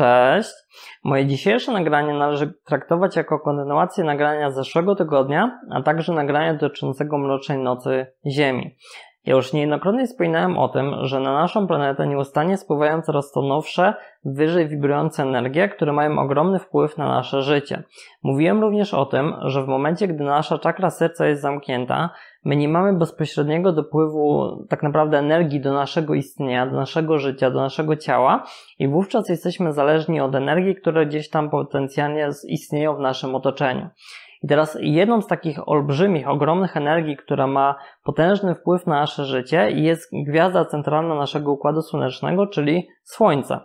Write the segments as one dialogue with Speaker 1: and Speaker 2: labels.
Speaker 1: Cześć. Moje dzisiejsze nagranie należy traktować jako kontynuację nagrania z zeszłego tygodnia, a także nagrania dotyczącego mrocznej nocy Ziemi. Ja już niejednokrotnie wspominałem o tym, że na naszą planetę nieustannie spływają coraz to nowsze, wyżej wibrujące energie, które mają ogromny wpływ na nasze życie. Mówiłem również o tym, że w momencie, gdy nasza czakra serca jest zamknięta, my nie mamy bezpośredniego dopływu tak naprawdę energii do naszego istnienia, do naszego życia, do naszego ciała i wówczas jesteśmy zależni od energii, które gdzieś tam potencjalnie istnieją w naszym otoczeniu. I teraz jedną z takich olbrzymich, ogromnych energii, która ma potężny wpływ na nasze życie, jest gwiazda centralna naszego układu słonecznego, czyli Słońce.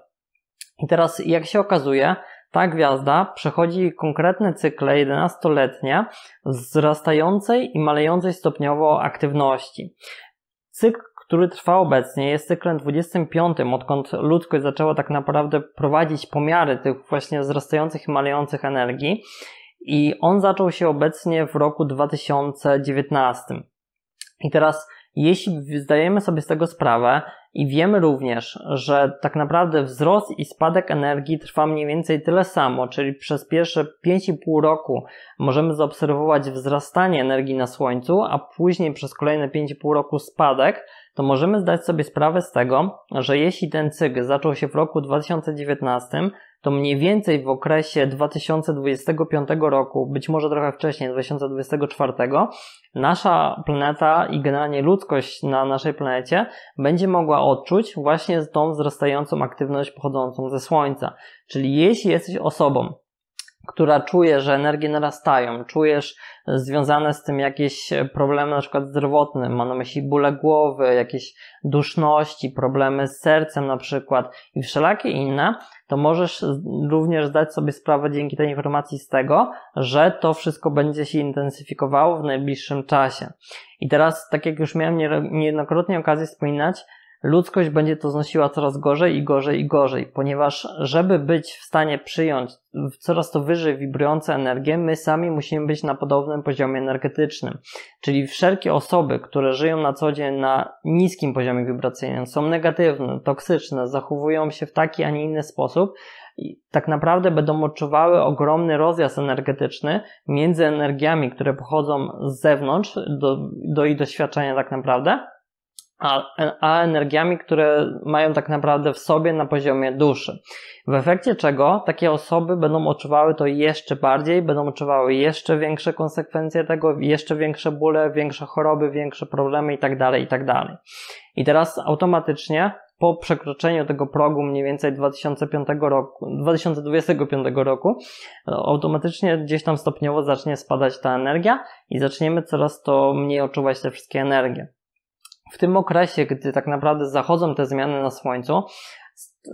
Speaker 1: I teraz, jak się okazuje, ta gwiazda przechodzi konkretne cykle 11-letnie wzrastającej i malejącej stopniowo aktywności. Cykl, który trwa obecnie, jest cyklem 25, odkąd ludzkość zaczęła tak naprawdę prowadzić pomiary tych właśnie wzrastających i malejących energii i on zaczął się obecnie w roku 2019. I teraz, jeśli zdajemy sobie z tego sprawę i wiemy również, że tak naprawdę wzrost i spadek energii trwa mniej więcej tyle samo, czyli przez pierwsze 5,5 roku możemy zaobserwować wzrastanie energii na Słońcu, a później przez kolejne 5,5 roku spadek, to możemy zdać sobie sprawę z tego, że jeśli ten cykl zaczął się w roku 2019, to mniej więcej w okresie 2025 roku, być może trochę wcześniej, 2024, nasza planeta i generalnie ludzkość na naszej planecie będzie mogła odczuć właśnie tą wzrastającą aktywność pochodzącą ze Słońca. Czyli jeśli jesteś osobą, która czuje, że energie narastają, czujesz związane z tym jakieś problemy na przykład zdrowotne, Ma na myśli bóle głowy, jakieś duszności, problemy z sercem na przykład i wszelakie inne, to możesz również zdać sobie sprawę dzięki tej informacji z tego, że to wszystko będzie się intensyfikowało w najbliższym czasie. I teraz, tak jak już miałem niejednokrotnie okazję wspominać, ludzkość będzie to znosiła coraz gorzej i gorzej i gorzej, ponieważ żeby być w stanie przyjąć coraz to wyżej wibrujące energię, my sami musimy być na podobnym poziomie energetycznym. Czyli wszelkie osoby, które żyją na co dzień na niskim poziomie wibracyjnym, są negatywne, toksyczne, zachowują się w taki, a nie inny sposób, i tak naprawdę będą odczuwały ogromny rozjazd energetyczny między energiami, które pochodzą z zewnątrz do, do ich doświadczenia tak naprawdę, a, a energiami, które mają tak naprawdę w sobie na poziomie duszy. W efekcie czego takie osoby będą odczuwały to jeszcze bardziej, będą odczuwały jeszcze większe konsekwencje tego, jeszcze większe bóle, większe choroby, większe problemy itd. Tak itd. Tak I teraz automatycznie po przekroczeniu tego progu mniej więcej 2005 roku, 2025 roku, automatycznie gdzieś tam stopniowo zacznie spadać ta energia i zaczniemy coraz to mniej odczuwać te wszystkie energie w tym okresie, gdy tak naprawdę zachodzą te zmiany na Słońcu,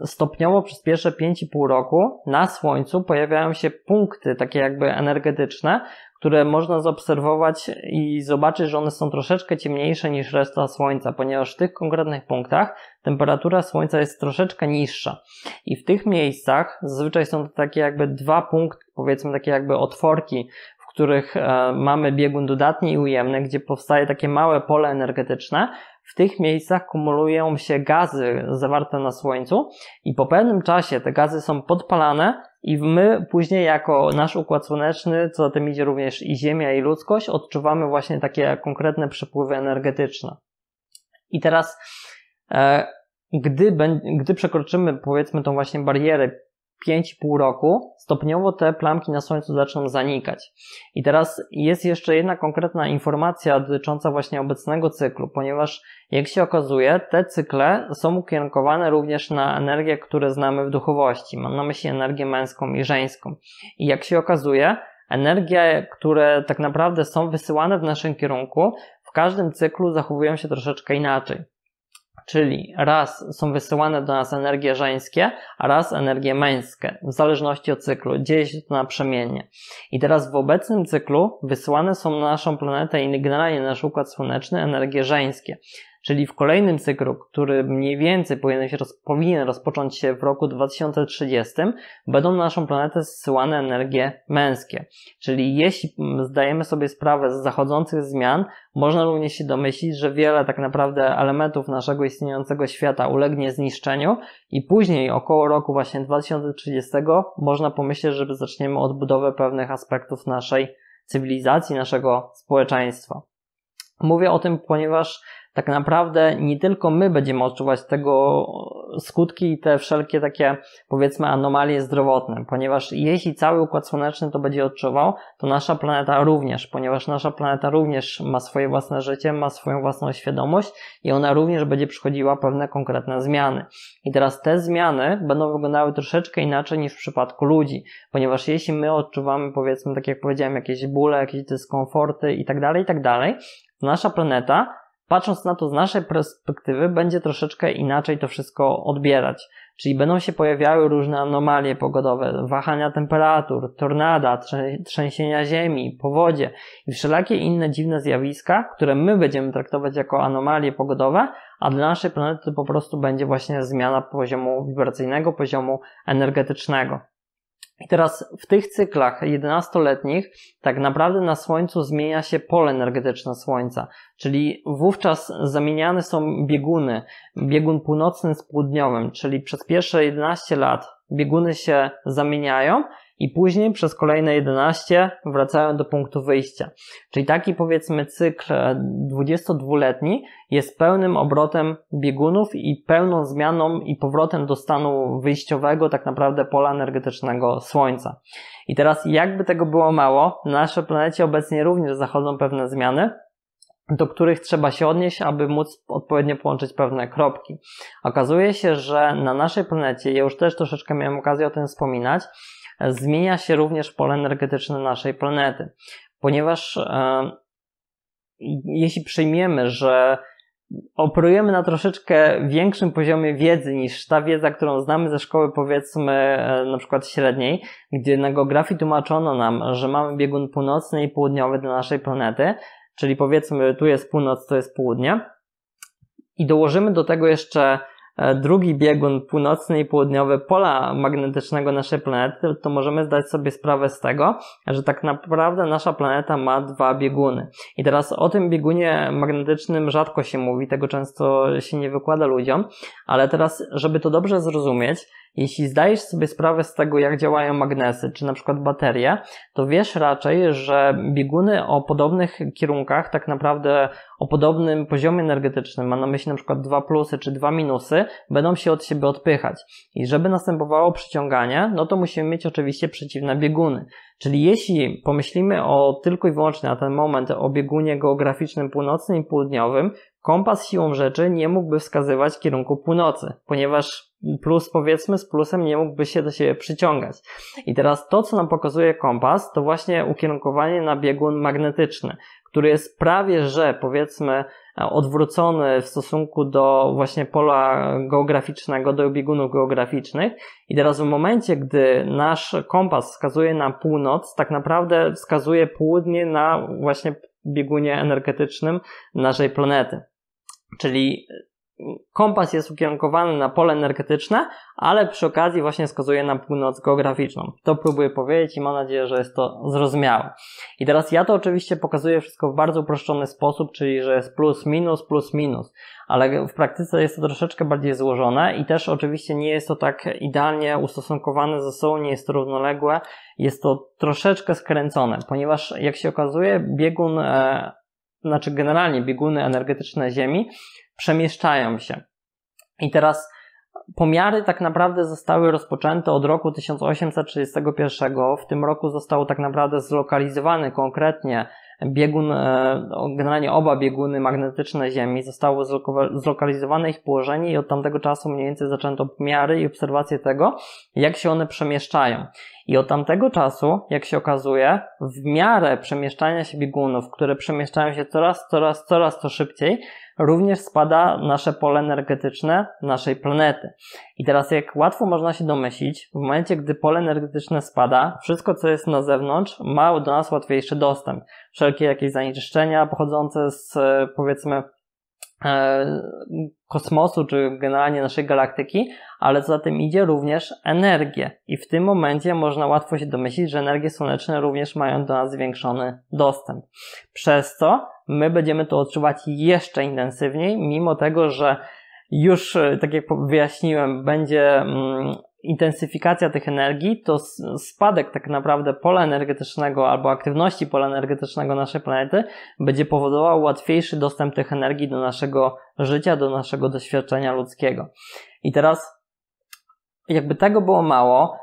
Speaker 1: stopniowo przez pierwsze 5,5 roku na Słońcu pojawiają się punkty takie jakby energetyczne, które można zaobserwować i zobaczyć, że one są troszeczkę ciemniejsze niż reszta Słońca, ponieważ w tych konkretnych punktach temperatura Słońca jest troszeczkę niższa. I w tych miejscach zazwyczaj są to takie jakby dwa punkty, powiedzmy takie jakby otworki, których e, mamy biegun dodatni i ujemny, gdzie powstaje takie małe pole energetyczne, w tych miejscach kumulują się gazy zawarte na Słońcu i po pewnym czasie te gazy są podpalane i my później jako nasz Układ Słoneczny, co za tym idzie również i Ziemia i ludzkość, odczuwamy właśnie takie konkretne przepływy energetyczne. I teraz, e, gdy, gdy przekroczymy powiedzmy tą właśnie barierę 5,5 roku stopniowo te plamki na słońcu zaczną zanikać. I teraz jest jeszcze jedna konkretna informacja dotycząca właśnie obecnego cyklu, ponieważ jak się okazuje, te cykle są ukierunkowane również na energię, które znamy w duchowości. Mam na myśli energię męską i żeńską. I jak się okazuje, energie, które tak naprawdę są wysyłane w naszym kierunku, w każdym cyklu zachowują się troszeczkę inaczej. Czyli raz są wysyłane do nas energie żeńskie, a raz energie męskie, w zależności od cyklu. Dzieje się to naprzemiennie. I teraz w obecnym cyklu wysyłane są na naszą planetę i generalnie na nasz układ słoneczny energie żeńskie. Czyli w kolejnym cyklu, który mniej więcej powinien, się roz, powinien rozpocząć się w roku 2030, będą na naszą planetę zsyłane energie męskie. Czyli jeśli zdajemy sobie sprawę z zachodzących zmian, można również się domyślić, że wiele tak naprawdę elementów naszego istniejącego świata ulegnie zniszczeniu i później około roku właśnie 2030 można pomyśleć, że zaczniemy odbudowę pewnych aspektów naszej cywilizacji, naszego społeczeństwa. Mówię o tym, ponieważ tak naprawdę nie tylko my będziemy odczuwać tego skutki i te wszelkie takie, powiedzmy, anomalie zdrowotne, ponieważ jeśli cały układ słoneczny to będzie odczuwał, to nasza planeta również, ponieważ nasza planeta również ma swoje własne życie, ma swoją własną świadomość i ona również będzie przychodziła pewne konkretne zmiany. I teraz te zmiany będą wyglądały troszeczkę inaczej niż w przypadku ludzi, ponieważ jeśli my odczuwamy, powiedzmy, tak jak powiedziałem, jakieś bóle, jakieś dyskomforty i tak dalej, i tak dalej, nasza planeta patrząc na to z naszej perspektywy, będzie troszeczkę inaczej to wszystko odbierać. Czyli będą się pojawiały różne anomalie pogodowe, wahania temperatur, tornada, trzęsienia ziemi, powodzie i wszelakie inne dziwne zjawiska, które my będziemy traktować jako anomalie pogodowe, a dla naszej planety to po prostu będzie właśnie zmiana poziomu wibracyjnego, poziomu energetycznego. I teraz w tych cyklach 11-letnich tak naprawdę na Słońcu zmienia się pole energetyczne Słońca, czyli wówczas zamieniane są bieguny, biegun północny z południowym, czyli przez pierwsze 11 lat bieguny się zamieniają i później przez kolejne 11 wracają do punktu wyjścia. Czyli taki powiedzmy cykl 22-letni e, jest pełnym obrotem biegunów i pełną zmianą i powrotem do stanu wyjściowego tak naprawdę pola energetycznego Słońca. I teraz jakby tego było mało, na naszej planecie obecnie również zachodzą pewne zmiany, do których trzeba się odnieść, aby móc odpowiednio połączyć pewne kropki. Okazuje się, że na naszej planecie, ja już też troszeczkę miałem okazję o tym wspominać, zmienia się również pole energetyczne naszej planety, ponieważ e, jeśli przyjmiemy, że operujemy na troszeczkę większym poziomie wiedzy niż ta wiedza, którą znamy ze szkoły, powiedzmy e, na przykład średniej, gdzie na geografii tłumaczono nam, że mamy biegun północny i południowy dla naszej planety, czyli powiedzmy tu jest północ, to jest południe. I dołożymy do tego jeszcze e, drugi biegun północny i południowy pola magnetycznego naszej planety, to możemy zdać sobie sprawę z tego, że tak naprawdę nasza planeta ma dwa bieguny. I teraz o tym biegunie magnetycznym rzadko się mówi, tego często się nie wykłada ludziom, ale teraz, żeby to dobrze zrozumieć, jeśli zdajesz sobie sprawę z tego, jak działają magnesy, czy na przykład baterie, to wiesz raczej, że bieguny o podobnych kierunkach, tak naprawdę o podobnym poziomie energetycznym, mam na myśli na przykład dwa plusy czy dwa minusy, będą się od siebie odpychać. I żeby następowało przyciąganie, no to musimy mieć oczywiście przeciwne bieguny. Czyli jeśli pomyślimy o tylko i wyłącznie na ten moment o biegunie geograficznym północnym i południowym, Kompas siłą rzeczy nie mógłby wskazywać kierunku północy, ponieważ plus powiedzmy z plusem nie mógłby się do siebie przyciągać. I teraz to, co nam pokazuje kompas, to właśnie ukierunkowanie na biegun magnetyczny, który jest prawie że powiedzmy odwrócony w stosunku do właśnie pola geograficznego, do biegunów geograficznych. I teraz w momencie, gdy nasz kompas wskazuje na północ, tak naprawdę wskazuje południe na właśnie biegunie energetycznym naszej planety. Czyli y, kompas jest ukierunkowany na pole energetyczne, ale przy okazji właśnie wskazuje na północ geograficzną. To próbuję powiedzieć i mam nadzieję, że jest to zrozumiałe. I teraz ja to oczywiście pokazuję wszystko w bardzo uproszczony sposób, czyli że jest plus, minus, plus, minus, ale w praktyce jest to troszeczkę bardziej złożone i też oczywiście nie jest to tak idealnie ustosunkowane ze sobą, nie jest to równoległe, jest to troszeczkę skręcone, ponieważ jak się okazuje, biegun e, znaczy generalnie bieguny energetyczne Ziemi przemieszczają się. I teraz pomiary tak naprawdę zostały rozpoczęte od roku 1831. W tym roku został tak naprawdę zlokalizowany konkretnie biegun, e, no, generalnie oba bieguny magnetyczne Ziemi zostały zlokalizowane ich położenie i od tamtego czasu mniej więcej zaczęto miary i obserwacje tego, jak się one przemieszczają. I od tamtego czasu, jak się okazuje, w miarę przemieszczania się biegunów, które przemieszczają się coraz, coraz, coraz to szybciej, również spada nasze pole energetyczne naszej planety. I teraz, jak łatwo można się domyślić, w momencie, gdy pole energetyczne spada, wszystko, co jest na zewnątrz, ma do nas łatwiejszy dostęp. Wszelkie jakieś zanieczyszczenia pochodzące z, e, powiedzmy, E, kosmosu, czy generalnie naszej galaktyki, ale za tym idzie również energię. I w tym momencie można łatwo się domyślić, że energie słoneczne również mają do nas zwiększony dostęp. Przez to my będziemy to odczuwać jeszcze intensywniej, mimo tego, że już, e, tak jak wyjaśniłem, będzie mm, intensyfikacja tych energii to spadek tak naprawdę pola energetycznego albo aktywności pola energetycznego naszej planety będzie powodował łatwiejszy dostęp tych energii do naszego życia, do naszego doświadczenia ludzkiego. I teraz, jakby tego było mało,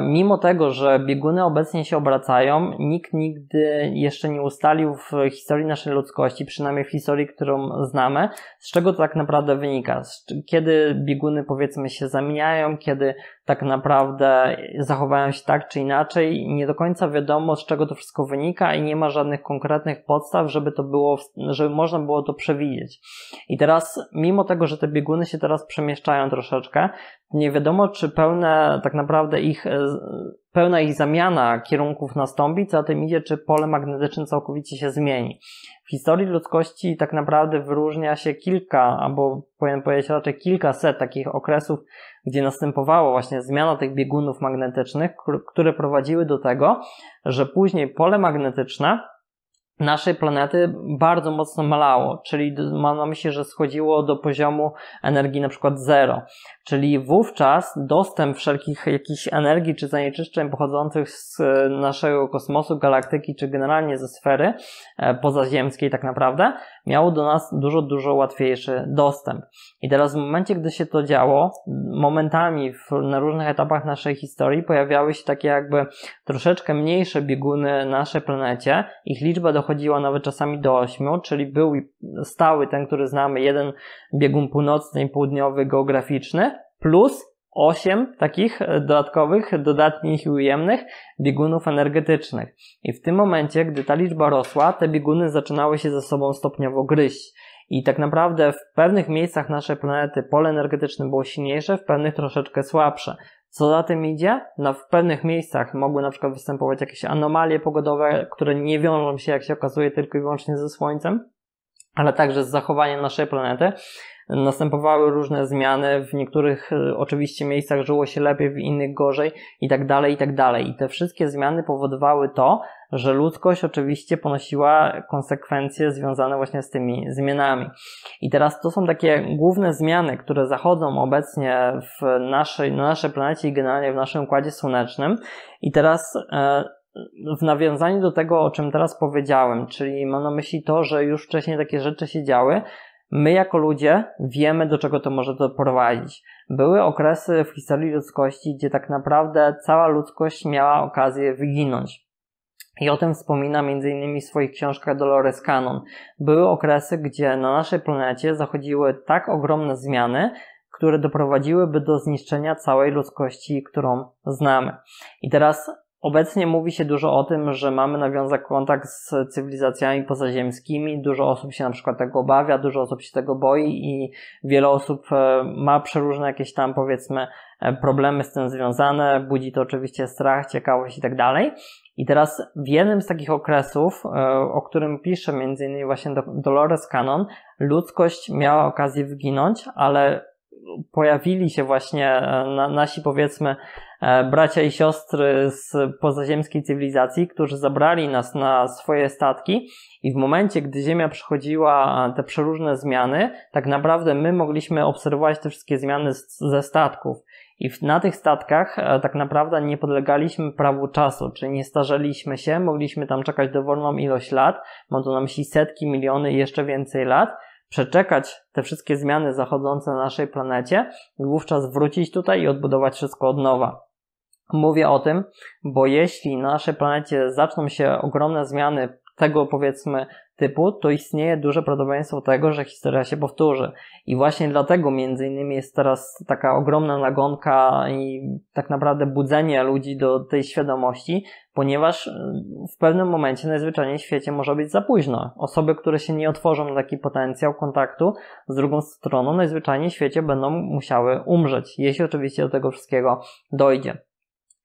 Speaker 1: Mimo tego, że bieguny obecnie się obracają, nikt nigdy jeszcze nie ustalił w historii naszej ludzkości, przynajmniej w historii, którą znamy, z czego to tak naprawdę wynika. Kiedy bieguny powiedzmy się zamieniają, kiedy tak naprawdę zachowają się tak czy inaczej, nie do końca wiadomo z czego to wszystko wynika i nie ma żadnych konkretnych podstaw, żeby to było, żeby można było to przewidzieć. I teraz, mimo tego, że te bieguny się teraz przemieszczają troszeczkę, nie wiadomo, czy pełne, tak naprawdę ich, e, pełna ich zamiana kierunków nastąpi, co o tym idzie, czy pole magnetyczne całkowicie się zmieni. W historii ludzkości tak naprawdę wyróżnia się kilka, albo powinien powiedzieć raczej kilkaset takich okresów, gdzie następowała właśnie zmiana tych biegunów magnetycznych, które prowadziły do tego, że później pole magnetyczne naszej planety bardzo mocno malało, czyli mam na myśli, że schodziło do poziomu energii na przykład zero, czyli wówczas dostęp wszelkich jakichś energii czy zanieczyszczeń pochodzących z e, naszego kosmosu, galaktyki czy generalnie ze sfery e, pozaziemskiej tak naprawdę miało do nas dużo, dużo łatwiejszy dostęp. I teraz w momencie, gdy się to działo, momentami w, na różnych etapach naszej historii pojawiały się takie jakby troszeczkę mniejsze bieguny na naszej planecie. Ich liczba dochodziła nawet czasami do ośmiu, czyli był stały ten, który znamy, jeden biegun północny i południowy geograficzny, plus 8 takich e, dodatkowych, dodatnich i ujemnych biegunów energetycznych. I w tym momencie, gdy ta liczba rosła, te bieguny zaczynały się ze sobą stopniowo gryźć. I tak naprawdę w pewnych miejscach naszej planety pole energetyczne było silniejsze, w pewnych troszeczkę słabsze. Co za tym idzie? No, w pewnych miejscach mogły na przykład występować jakieś anomalie pogodowe, które nie wiążą się, jak się okazuje, tylko i wyłącznie ze Słońcem, ale także z zachowaniem naszej planety następowały różne zmiany, w niektórych e, oczywiście miejscach żyło się lepiej, w innych gorzej i tak dalej, i tak dalej. I te wszystkie zmiany powodowały to, że ludzkość oczywiście ponosiła konsekwencje związane właśnie z tymi zmianami. I teraz to są takie główne zmiany, które zachodzą obecnie w naszej, na naszej planecie i generalnie w naszym Układzie Słonecznym. I teraz e, w nawiązaniu do tego, o czym teraz powiedziałem, czyli mam na myśli to, że już wcześniej takie rzeczy się działy, My jako ludzie wiemy, do czego to może doprowadzić. Były okresy w historii ludzkości, gdzie tak naprawdę cała ludzkość miała okazję wyginąć. I o tym wspomina m.in. w swoich książkach Dolores Cannon. Były okresy, gdzie na naszej planecie zachodziły tak ogromne zmiany, które doprowadziłyby do zniszczenia całej ludzkości, którą znamy. I teraz Obecnie mówi się dużo o tym, że mamy nawiązać kontakt z cywilizacjami pozaziemskimi. Dużo osób się na przykład tego obawia, dużo osób się tego boi i wiele osób e, ma przeróżne jakieś tam powiedzmy e, problemy z tym związane. Budzi to oczywiście strach, ciekawość i tak dalej. I teraz w jednym z takich okresów, e, o którym pisze między innymi właśnie Dolores Cannon, ludzkość miała okazję wyginąć, ale pojawili się właśnie e, na, nasi powiedzmy e, bracia i siostry z pozaziemskiej cywilizacji, którzy zabrali nas na swoje statki i w momencie, gdy Ziemia przechodziła e, te przeróżne zmiany, tak naprawdę my mogliśmy obserwować te wszystkie zmiany z, ze statków. I na tych statkach tak naprawdę nie podlegaliśmy prawu czasu, czyli nie starzeliśmy się, mogliśmy tam czekać dowolną ilość lat, mam tu na myśli setki, miliony i jeszcze więcej lat, przeczekać te wszystkie zmiany zachodzące na naszej planecie wówczas wrócić tutaj i odbudować wszystko od nowa. Mówię o tym, bo jeśli na naszej planecie zaczną się ogromne zmiany tego powiedzmy typu, to istnieje duże prawdopodobieństwo tego, że historia się powtórzy. I właśnie dlatego między innymi jest teraz taka ogromna nagonka i tak naprawdę budzenie ludzi do tej świadomości, ponieważ y, w pewnym momencie najzwyczajniej w świecie może być za późno. Osoby, które się nie otworzą na taki potencjał kontaktu z drugą stroną, najzwyczajniej w świecie będą musiały umrzeć, jeśli oczywiście do tego wszystkiego dojdzie.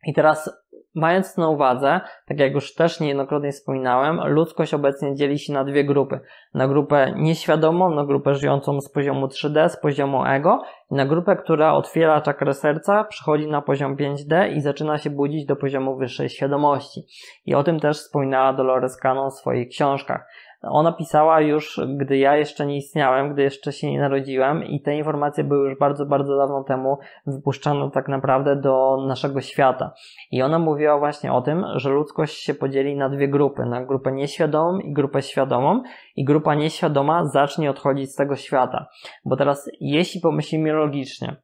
Speaker 1: I teraz Mając na uwadze, tak jak już też niejednokrotnie wspominałem, ludzkość obecnie dzieli się na dwie grupy. Na grupę nieświadomą, na grupę żyjącą z poziomu 3D, z poziomu ego i na grupę, która otwiera czakrę serca, przychodzi na poziom 5D i zaczyna się budzić do poziomu wyższej świadomości. I o tym też wspominała Dolores Cannon w swoich książkach. Ona pisała już, gdy ja jeszcze nie istniałem, gdy jeszcze się nie narodziłem i te informacje były już bardzo, bardzo dawno temu wypuszczane tak naprawdę do naszego świata. I ona mówiła właśnie o tym, że ludzkość się podzieli na dwie grupy, na grupę nieświadomą i grupę świadomą i grupa nieświadoma zacznie odchodzić z tego świata. Bo teraz, jeśli pomyślimy logicznie,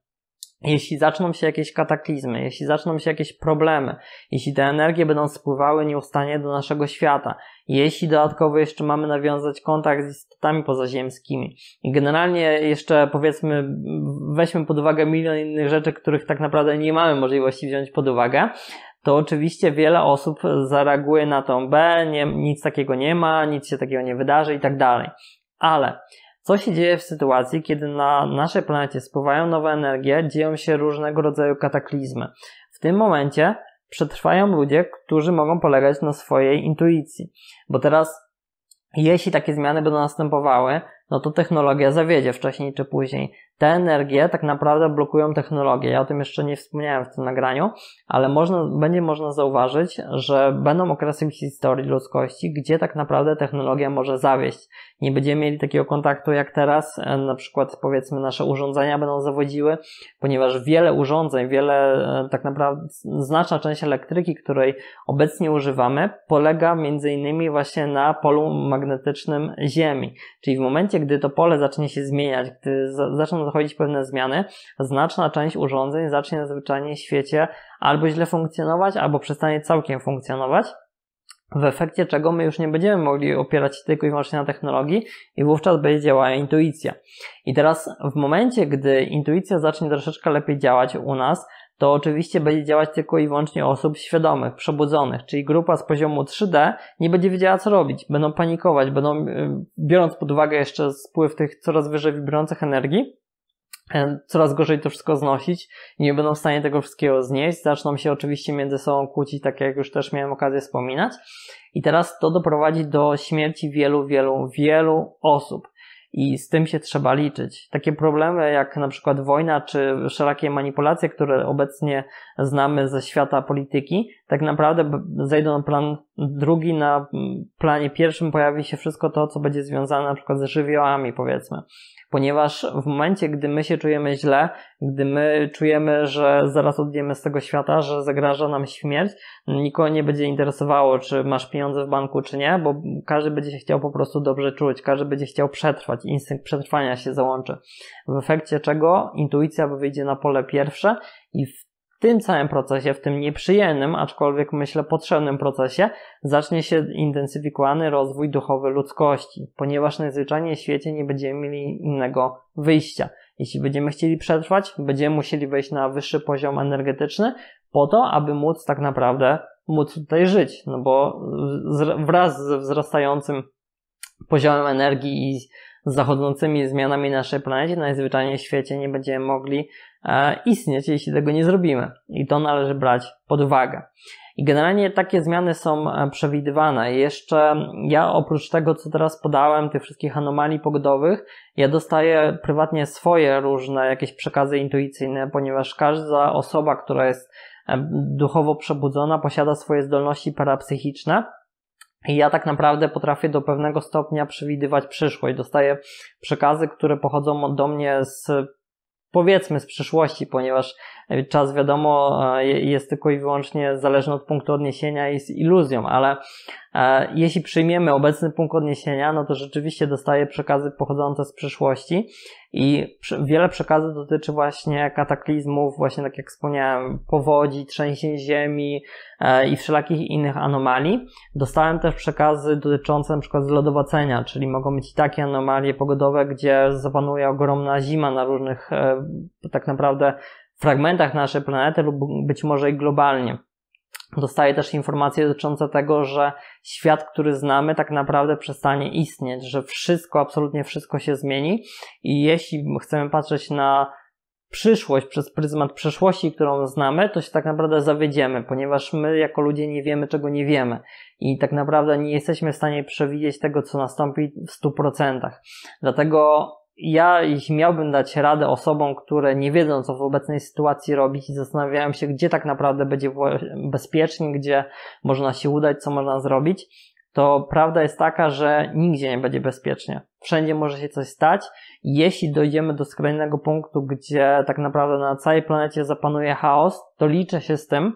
Speaker 1: jeśli zaczną się jakieś kataklizmy, jeśli zaczną się jakieś problemy, jeśli te energie będą spływały nieustannie do naszego świata, jeśli dodatkowo jeszcze mamy nawiązać kontakt z istotami pozaziemskimi i generalnie jeszcze powiedzmy weźmy pod uwagę milion innych rzeczy, których tak naprawdę nie mamy możliwości wziąć pod uwagę, to oczywiście wiele osób zareaguje na tą B, nie, nic takiego nie ma, nic się takiego nie wydarzy i tak dalej. Ale co się dzieje w sytuacji, kiedy na naszej planecie spływają nowe energie, dzieją się różnego rodzaju kataklizmy? W tym momencie przetrwają ludzie, którzy mogą polegać na swojej intuicji, bo teraz jeśli takie zmiany będą następowały, no to technologia zawiedzie wcześniej czy później. Te energie tak naprawdę blokują technologię. Ja o tym jeszcze nie wspomniałem w tym nagraniu, ale można, będzie można zauważyć, że będą okresy w historii ludzkości, gdzie tak naprawdę technologia może zawieść. Nie będziemy mieli takiego kontaktu jak teraz, e, na przykład powiedzmy nasze urządzenia będą zawodziły, ponieważ wiele urządzeń, wiele e, tak naprawdę znaczna część elektryki, której obecnie używamy, polega między innymi właśnie na polu magnetycznym Ziemi. Czyli w momencie, momencie, gdy to pole zacznie się zmieniać, gdy zaczną zachodzić pewne zmiany, znaczna część urządzeń zacznie zwyczajnie w świecie albo źle funkcjonować, albo przestanie całkiem funkcjonować. W efekcie czego my już nie będziemy mogli opierać się tylko i wyłącznie na technologii, i wówczas będzie działała intuicja. I teraz, w momencie, gdy intuicja zacznie troszeczkę lepiej działać u nas, to oczywiście będzie działać tylko i wyłącznie osób świadomych, przebudzonych, czyli grupa z poziomu 3D nie będzie wiedziała co robić, będą panikować, będą, y, biorąc pod uwagę jeszcze spływ tych coraz wyżej wibrujących energii, e, coraz gorzej to wszystko znosić i nie będą w stanie tego wszystkiego znieść. Zaczną się oczywiście między sobą kłócić, tak jak już też miałem okazję wspominać. I teraz to doprowadzi do śmierci wielu, wielu, wielu osób i z tym się trzeba liczyć. Takie problemy jak na przykład wojna czy szerokie manipulacje, które obecnie znamy ze świata polityki, tak naprawdę zejdą na plan drugi na mm, planie pierwszym pojawi się wszystko to, co będzie związane na przykład ze żywiołami, powiedzmy. Ponieważ w momencie, gdy my się czujemy źle, gdy my czujemy, że zaraz odjemy z tego świata, że zagraża nam śmierć, nikogo nie będzie interesowało, czy masz pieniądze w banku, czy nie, bo każdy będzie się chciał po prostu dobrze czuć, każdy będzie chciał przetrwać, instynkt przetrwania się załączy. W efekcie czego intuicja wyjdzie na pole pierwsze i w w tym całym procesie, w tym nieprzyjemnym, aczkolwiek myślę potrzebnym procesie, zacznie się intensyfikowany rozwój duchowy ludzkości, ponieważ najzwyczajniej w świecie nie będziemy mieli innego wyjścia. Jeśli będziemy chcieli przetrwać, będziemy musieli wejść na wyższy poziom energetyczny po to, aby móc tak naprawdę móc tutaj żyć, no bo wraz ze wzrastającym poziomem energii i z zachodzącymi zmianami naszej planecie, najzwyczajniej w świecie nie będziemy mogli E, istnieć, jeśli tego nie zrobimy. I to należy brać pod uwagę. I generalnie takie zmiany są e, przewidywane. Jeszcze ja oprócz tego, co teraz podałem, tych wszystkich anomalii pogodowych, ja dostaję prywatnie swoje różne jakieś przekazy intuicyjne, ponieważ każda osoba, która jest e, duchowo przebudzona, posiada swoje zdolności parapsychiczne. I ja tak naprawdę potrafię do pewnego stopnia przewidywać przyszłość. Dostaję przekazy, które pochodzą do mnie z powiedzmy z przeszłości, ponieważ Czas wiadomo e, jest tylko i wyłącznie zależny od punktu odniesienia i jest iluzją, ale e, jeśli przyjmiemy obecny punkt odniesienia, no to rzeczywiście dostaje przekazy pochodzące z przyszłości i wiele przekazów dotyczy właśnie kataklizmów, właśnie tak jak wspomniałem, powodzi, trzęsień ziemi e, i wszelakich innych anomalii. Dostałem też przekazy dotyczące np. zlodowacenia, czyli mogą być takie anomalie pogodowe, gdzie zapanuje ogromna zima na różnych tak naprawdę fragmentach naszej planety lub być może i globalnie. Dostaje też informacje dotyczące tego, że świat, który znamy, tak naprawdę przestanie istnieć, że wszystko, absolutnie wszystko się zmieni i jeśli chcemy patrzeć na przyszłość przez pryzmat przeszłości, którą znamy, to się tak naprawdę zawiedziemy, ponieważ my jako ludzie nie wiemy, czego nie wiemy i tak naprawdę nie jesteśmy w stanie przewidzieć tego, co nastąpi w 100%. Dlatego ja ich miałbym dać radę osobom, które nie wiedzą, co w obecnej sytuacji robić i zastanawiają się, gdzie tak naprawdę będzie bezpiecznie, gdzie można się udać, co można zrobić, to prawda jest taka, że nigdzie nie będzie bezpiecznie. Wszędzie może się coś stać. Jeśli dojdziemy do skrajnego punktu, gdzie tak naprawdę na całej planecie zapanuje chaos, to liczę się z tym,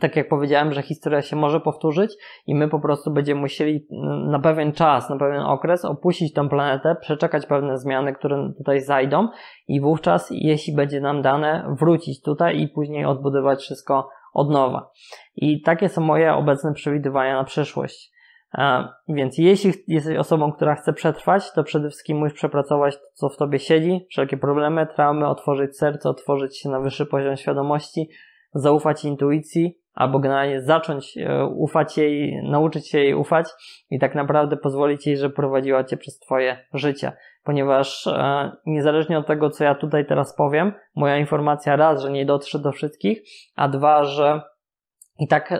Speaker 1: tak jak powiedziałem, że historia się może powtórzyć i my po prostu będziemy musieli mm, na pewien czas, na pewien okres opuścić tę planetę, przeczekać pewne zmiany, które tutaj zajdą i wówczas, jeśli będzie nam dane, wrócić tutaj i później odbudować wszystko od nowa. I takie są moje obecne przewidywania na przyszłość. E, więc jeśli jesteś osobą, która chce przetrwać, to przede wszystkim musisz przepracować to, co w tobie siedzi, wszelkie problemy, traumy, otworzyć serce, otworzyć się na wyższy poziom świadomości, zaufać intuicji, albo generalnie zacząć e, ufać jej, nauczyć się jej ufać i tak naprawdę pozwolić jej, że prowadziła cię przez twoje życie. Ponieważ e, niezależnie od tego, co ja tutaj teraz powiem, moja informacja raz, że nie dotrze do wszystkich, a dwa, że i tak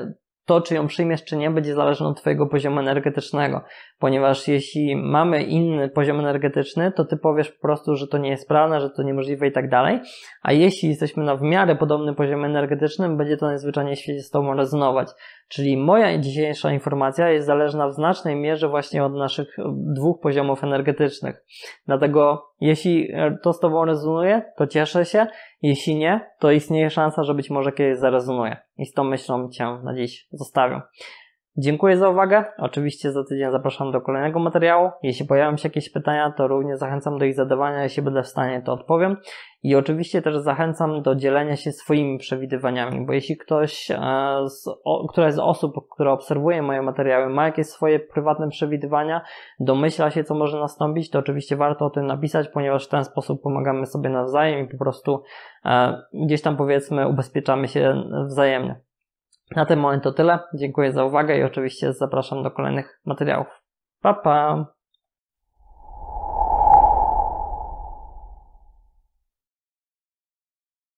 Speaker 1: to, czy ją przyjmiesz, czy nie, będzie zależne od Twojego poziomu energetycznego ponieważ jeśli mamy inny poziom energetyczny, to ty powiesz po prostu, że to nie jest prawda, że to niemożliwe i tak dalej. A jeśli jesteśmy na w miarę podobnym poziomie energetycznym, będzie to najzwyczajniej w świecie z tobą rezonować. Czyli moja dzisiejsza informacja jest zależna w znacznej mierze właśnie od naszych e, dwóch poziomów energetycznych. Dlatego jeśli e, to z tobą rezonuje, to cieszę się. Jeśli nie, to istnieje szansa, że być może kiedyś zarezonuje. I z tą myślą cię na dziś zostawię. Dziękuję za uwagę. Oczywiście za tydzień zapraszam do kolejnego materiału. Jeśli pojawią się jakieś pytania, to również zachęcam do ich zadawania. Jeśli będę w stanie, to odpowiem. I oczywiście też zachęcam do dzielenia się swoimi przewidywaniami, bo jeśli ktoś, e, z, o, któraś z osób, która obserwuje moje materiały, ma jakieś swoje prywatne przewidywania, domyśla się, co może nastąpić, to oczywiście warto o tym napisać, ponieważ w ten sposób pomagamy sobie nawzajem i po prostu e, gdzieś tam powiedzmy ubezpieczamy się wzajemnie. Na ten moment to tyle. Dziękuję za uwagę i oczywiście zapraszam do kolejnych materiałów. Pa, pa!